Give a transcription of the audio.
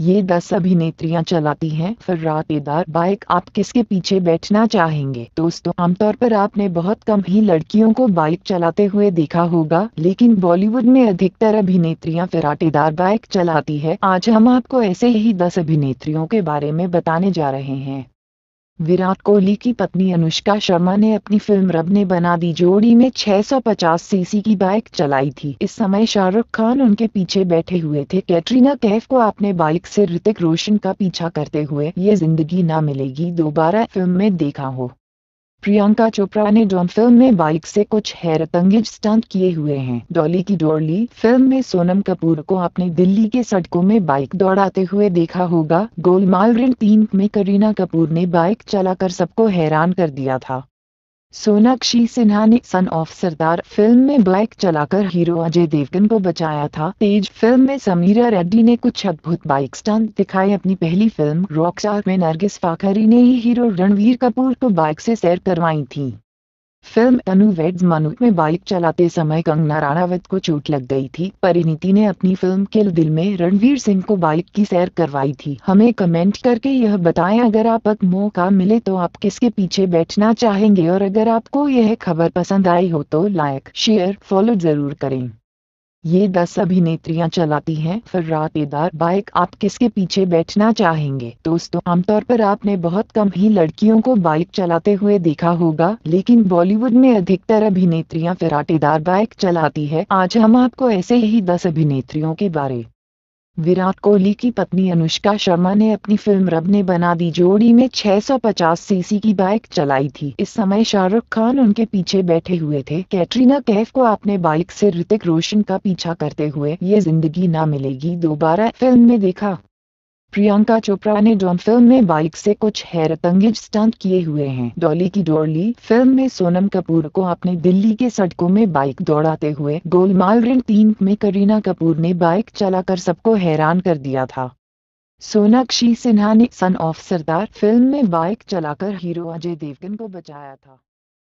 ये दस अभिनेत्रियां चलाती हैं फर्राटेदार बाइक आप किसके पीछे बैठना चाहेंगे दोस्तों आमतौर पर आपने बहुत कम ही लड़कियों को बाइक चलाते हुए देखा होगा लेकिन बॉलीवुड में अधिकतर अभिनेत्रियां फराटेदार बाइक चलाती है आज हम आपको ऐसे ही दस अभिनेत्रियों के बारे में बताने जा रहे हैं विराट कोहली की पत्नी अनुष्का शर्मा ने अपनी फिल्म रब ने बना दी जोड़ी में 650 सीसी की बाइक चलाई थी इस समय शाहरुख खान उनके पीछे बैठे हुए थे कैटरीना कैफ को अपने बाइक से ऋतिक रोशन का पीछा करते हुए ये जिंदगी ना मिलेगी दोबारा फिल्म में देखा हो प्रियंका चोपड़ा ने डॉन फिल्म में बाइक से कुछ हैरत अंगेज स्टंट किए हुए हैं डॉली की डोरली फिल्म में सोनम कपूर को अपने दिल्ली के सड़कों में बाइक दौड़ाते हुए देखा होगा गोलमाल रिंग तीन में करीना कपूर ने बाइक चलाकर सबको हैरान कर दिया था सोनाक्षी सिन्हा ने सन ऑफ सरदार फिल्म में बाइक चलाकर हीरो अजय देवगन को बचाया था तेज फिल्म में समीरा रेड्डी ने कुछ अद्भुत बाइक स्टंट दिखाए अपनी पहली फिल्म रॉकस्टार में नरगिस फाखरी ने ही हीरो रणवीर कपूर को बाइक से सैर करवाई थी फिल्म अनुवेद मानुक में बाइक चलाते समय कंगना राणावत को चोट लग गई थी परिणीति ने अपनी फिल्म के दिल में रणवीर सिंह को बाइक की सैर करवाई थी हमें कमेंट करके यह बताएं अगर आपको मौका मिले तो आप किसके पीछे बैठना चाहेंगे और अगर आपको यह खबर पसंद आई हो तो लाइक शेयर फॉलो जरूर करें ये दस अभिनेत्रियां चलाती हैं फर्राटेदार बाइक आप किसके पीछे बैठना चाहेंगे दोस्तों आमतौर पर आपने बहुत कम ही लड़कियों को बाइक चलाते हुए देखा होगा लेकिन बॉलीवुड में अधिकतर अभिनेत्रियां फर्राटेदार बाइक चलाती है आज हम आपको ऐसे ही दस अभिनेत्रियों के बारे विराट कोहली की पत्नी अनुष्का शर्मा ने अपनी फिल्म रब ने बना दी जोड़ी में 650 सीसी की बाइक चलाई थी इस समय शाहरुख खान उनके पीछे बैठे हुए थे कैटरीना कैफ को अपने बाइक से ऋतिक रोशन का पीछा करते हुए ये जिंदगी ना मिलेगी दोबारा फिल्म में देखा प्रियंका चोपड़ा ने डॉन फिल्म में बाइक से कुछ हैरत अंगेज स्टंट किए हुए हैं डॉली की डोरली फिल्म में सोनम कपूर को अपने दिल्ली के सड़कों में बाइक दौड़ाते हुए गोलमाल रिंग तीन में करीना कपूर ने बाइक चलाकर सबको हैरान कर दिया था सोनाक्षी सिन्हा ने सन ऑफ सरदार फिल्म में बाइक चलाकर हीरो अजय देवगन को बचाया था